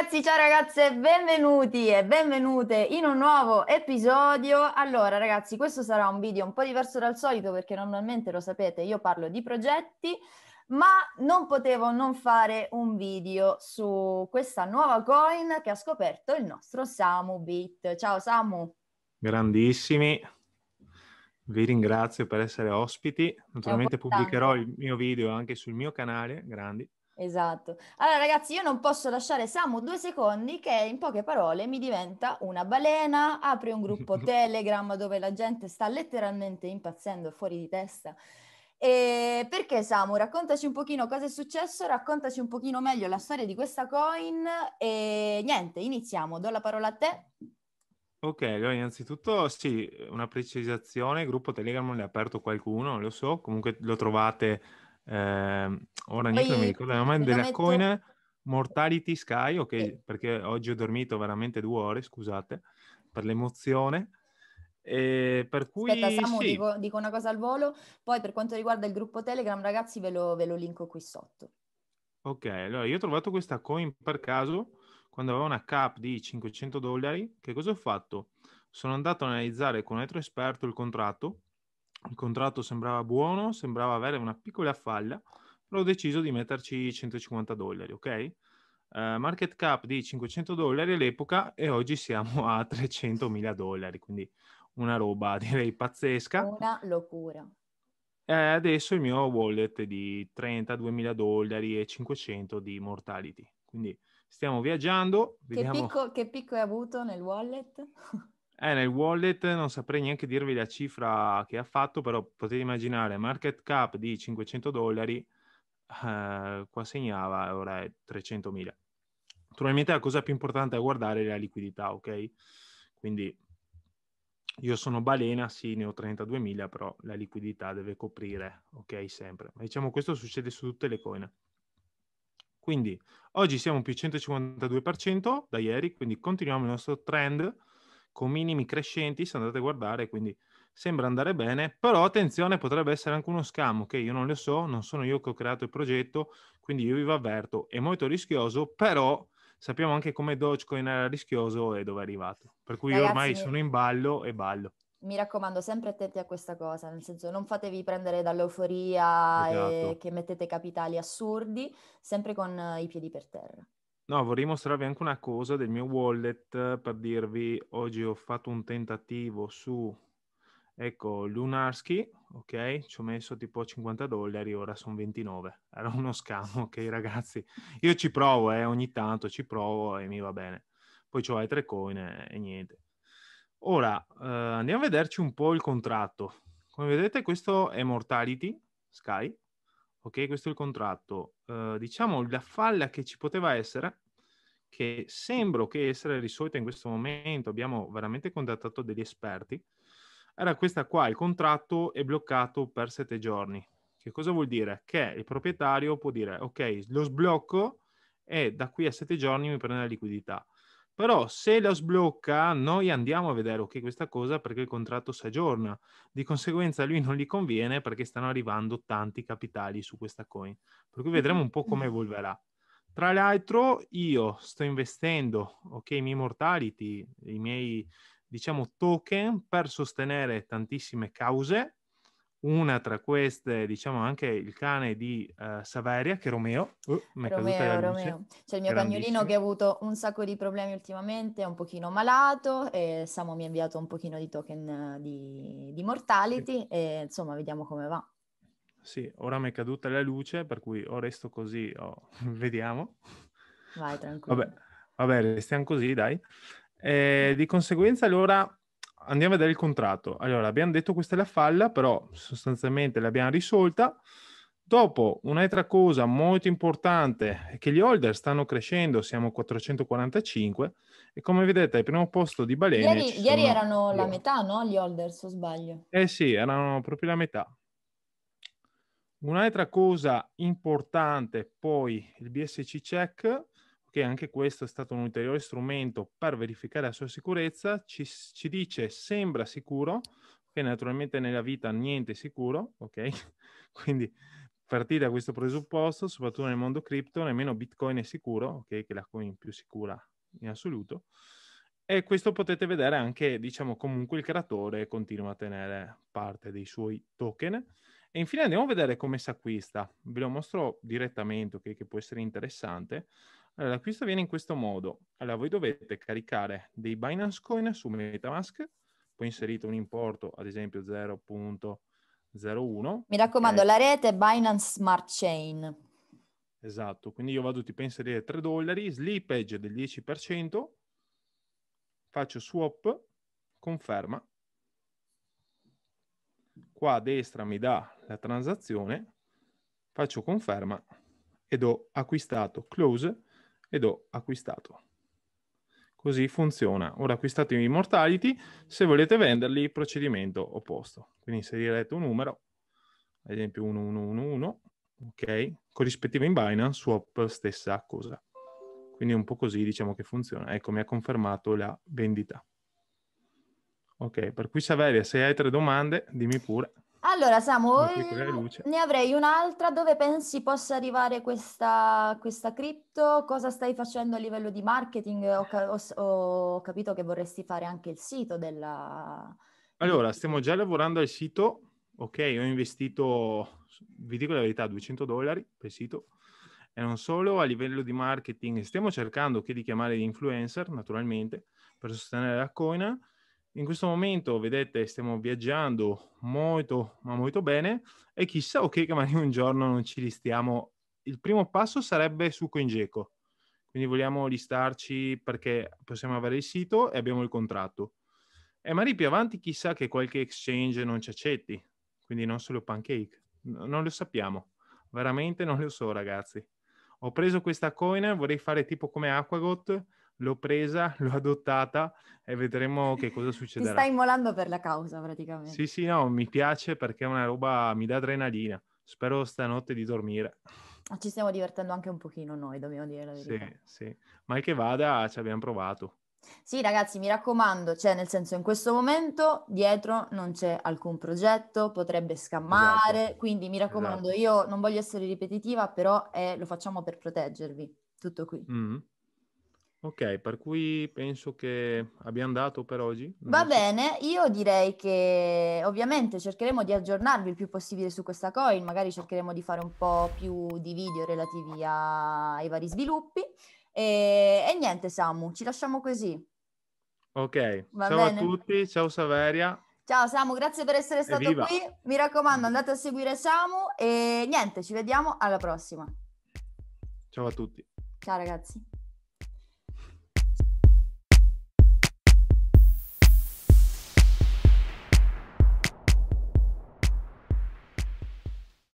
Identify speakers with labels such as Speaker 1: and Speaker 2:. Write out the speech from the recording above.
Speaker 1: ragazzi, ciao ragazze, benvenuti e benvenute in un nuovo episodio. Allora ragazzi, questo sarà un video un po' diverso dal solito perché normalmente lo sapete, io parlo di progetti, ma non potevo non fare un video su questa nuova coin che ha scoperto il nostro Samu Bit. Ciao Samu.
Speaker 2: Grandissimi, vi ringrazio per essere ospiti. Naturalmente pubblicherò il mio video anche sul mio canale, grandi.
Speaker 1: Esatto. Allora ragazzi, io non posso lasciare Samu due secondi che in poche parole mi diventa una balena, apre un gruppo Telegram dove la gente sta letteralmente impazzendo fuori di testa. E perché Samu, raccontaci un pochino cosa è successo, raccontaci un pochino meglio la storia di questa coin e niente, iniziamo, do la parola a te.
Speaker 2: Ok, allora innanzitutto sì, una precisazione, il gruppo Telegram l'ha aperto qualcuno, lo so, comunque lo trovate eh, ora niente, non mi ricordo mai della metto... coin Mortality Sky, ok, sì. perché oggi ho dormito veramente due ore, scusate, per l'emozione. E per cui, Aspetta, Samu, sì. dico,
Speaker 1: dico, una cosa al volo. Poi per quanto riguarda il gruppo Telegram, ragazzi, ve lo, ve lo linko qui sotto.
Speaker 2: Ok, allora io ho trovato questa coin per caso quando avevo una cap di 500 dollari. Che cosa ho fatto? Sono andato ad analizzare con un altro esperto il contratto il contratto sembrava buono, sembrava avere una piccola falla, però ho deciso di metterci 150 dollari, ok? Uh, market cap di 500 dollari all'epoca e oggi siamo a 300 mila dollari, quindi una roba direi pazzesca.
Speaker 1: Una locura.
Speaker 2: E adesso il mio wallet è di 32 mila dollari e 500 di mortality, quindi stiamo viaggiando. Che, picco,
Speaker 1: che picco hai avuto nel wallet?
Speaker 2: È eh, nel wallet, non saprei neanche dirvi la cifra che ha fatto, però potete immaginare, market cap di 500 dollari, eh, qua segnava, ora è 300.000. Naturalmente la cosa più importante da guardare è la liquidità, ok? Quindi io sono balena, sì, ne ho 32.000, però la liquidità deve coprire, ok, sempre. Ma diciamo questo succede su tutte le coin. Quindi oggi siamo più 152% da ieri, quindi continuiamo il nostro trend con minimi crescenti, se andate a guardare, quindi sembra andare bene, però attenzione, potrebbe essere anche uno scam, che io non lo so, non sono io che ho creato il progetto, quindi io vi avverto, è molto rischioso, però sappiamo anche come Dogecoin era rischioso e dove è arrivato. Per cui Ragazzi, io ormai sono in ballo e ballo.
Speaker 1: Mi raccomando, sempre attenti a questa cosa, nel senso non fatevi prendere dall'euforia esatto. e che mettete capitali assurdi, sempre con eh, i piedi per terra.
Speaker 2: No, vorrei mostrarvi anche una cosa del mio wallet eh, per dirvi oggi ho fatto un tentativo su ecco Lunarsky, ok? Ci ho messo tipo 50 dollari, ora sono 29. Era uno scam, ok ragazzi? Io ci provo, eh, ogni tanto ci provo e mi va bene. Poi ho altre coin e, e niente. Ora eh, andiamo a vederci un po' il contratto. Come vedete questo è Mortality Sky, ok? Questo è il contratto. Eh, diciamo, la falla che ci poteva essere, che sembro che essere risolta in questo momento, abbiamo veramente contattato degli esperti, era questa qua, il contratto è bloccato per sette giorni. Che cosa vuol dire? Che il proprietario può dire, ok, lo sblocco e da qui a sette giorni mi prende la liquidità. Però se la sblocca, noi andiamo a vedere, ok, questa cosa perché il contratto si aggiorna. Di conseguenza a lui non gli conviene perché stanno arrivando tanti capitali su questa coin. Per cui vedremo un po' come evolverà. Tra l'altro io sto investendo, ok, i miei mortality, i miei, diciamo, token per sostenere tantissime cause una tra queste, diciamo anche il cane di uh, Saveria, che è Romeo. Uh, Romeo, Romeo. C'è il mio cagnolino che ha
Speaker 1: avuto un sacco di problemi ultimamente, è un pochino malato e Samo mi ha inviato un pochino di token di, di mortality sì. e insomma vediamo come va.
Speaker 2: Sì, ora mi è caduta la luce, per cui o resto così o vediamo.
Speaker 1: Vai, tranquillo. Vabbè,
Speaker 2: vabbè restiamo così, dai. Eh, di conseguenza, allora andiamo a vedere il contratto. Allora, abbiamo detto questa è la falla, però sostanzialmente l'abbiamo risolta. Dopo, un'altra cosa molto importante è che gli holder stanno crescendo, siamo 445 e come vedete al primo posto di Baleni... Ieri, ieri sono... erano
Speaker 1: la metà, no? Gli holder, se sbaglio.
Speaker 2: Eh sì, erano proprio la metà. Un'altra cosa importante, poi il BSC check, che anche questo è stato un ulteriore strumento per verificare la sua sicurezza, ci, ci dice sembra sicuro, che naturalmente nella vita niente è sicuro, ok? Quindi partire da questo presupposto, soprattutto nel mondo cripto, nemmeno Bitcoin è sicuro, ok? Che è la coin più sicura in assoluto. E questo potete vedere anche, diciamo, comunque il creatore continua a tenere parte dei suoi token. E infine andiamo a vedere come si acquista. Ve lo mostro direttamente, okay? che può essere interessante. Allora, l'acquisto avviene in questo modo. Allora, voi dovete caricare dei Binance Coin su Metamask, poi inserite un importo, ad esempio 0.01. Mi raccomando, e... la rete
Speaker 1: è Binance Smart Chain.
Speaker 2: Esatto, quindi io vado tipo a inserire 3 dollari, slippage del 10%, faccio swap, conferma. Qua a destra mi dà la transazione, faccio conferma ed ho acquistato close ed ho acquistato. Così funziona. Ora acquistate i mortality, se volete venderli, procedimento opposto. Quindi inserirete un numero, ad esempio 1111, ok? Corrispettivo in Binance, swap stessa cosa. Quindi un po' così diciamo che funziona. Ecco, mi ha confermato la vendita. Ok, per cui Saveria, se hai altre domande, dimmi pure.
Speaker 1: Allora, Samu, eh, ne avrei un'altra. Dove pensi possa arrivare questa, questa cripto? Cosa stai facendo a livello di marketing? Ho, ho, ho capito che vorresti fare anche il sito della...
Speaker 2: Allora, stiamo già lavorando al sito. Ok, ho investito, vi dico la verità, 200 dollari per sito. E non solo a livello di marketing, stiamo cercando che di chiamare gli influencer, naturalmente, per sostenere la coina in questo momento, vedete, stiamo viaggiando molto, ma molto bene e chissà, ok, che magari un giorno non ci listiamo. Il primo passo sarebbe su CoinGecko, quindi vogliamo listarci perché possiamo avere il sito e abbiamo il contratto. E magari più avanti chissà che qualche exchange non ci accetti, quindi non solo Pancake, non lo sappiamo, veramente non lo so ragazzi. Ho preso questa coin, vorrei fare tipo come Aquagot, l'ho presa, l'ho adottata e vedremo che cosa succederà. Ti stai
Speaker 1: immolando per la causa praticamente. Sì,
Speaker 2: sì, no, mi piace perché è una roba, mi dà adrenalina. Spero stanotte di dormire.
Speaker 1: Ci stiamo divertendo anche un pochino noi, dobbiamo dire la verità.
Speaker 2: Sì, sì. Mai che vada, ci abbiamo provato.
Speaker 1: Sì, ragazzi, mi raccomando, cioè nel senso in questo momento dietro non c'è alcun progetto, potrebbe scammare, esatto. quindi mi raccomando, esatto. io non voglio essere ripetitiva, però eh, lo facciamo per proteggervi. Tutto qui.
Speaker 2: Mm-hmm. Ok, per cui penso che abbiamo dato per oggi. Non Va so. bene,
Speaker 1: io direi che ovviamente cercheremo di aggiornarvi il più possibile su questa coin, magari cercheremo di fare un po' più di video relativi a... ai vari sviluppi. E... e, niente Samu, ci lasciamo così.
Speaker 2: Ok, Va ciao bene. a tutti, ciao Saveria.
Speaker 1: Ciao Samu, grazie per essere stato qui. Mi raccomando, andate a seguire Samu e niente, ci vediamo alla prossima. Ciao a tutti. Ciao ragazzi.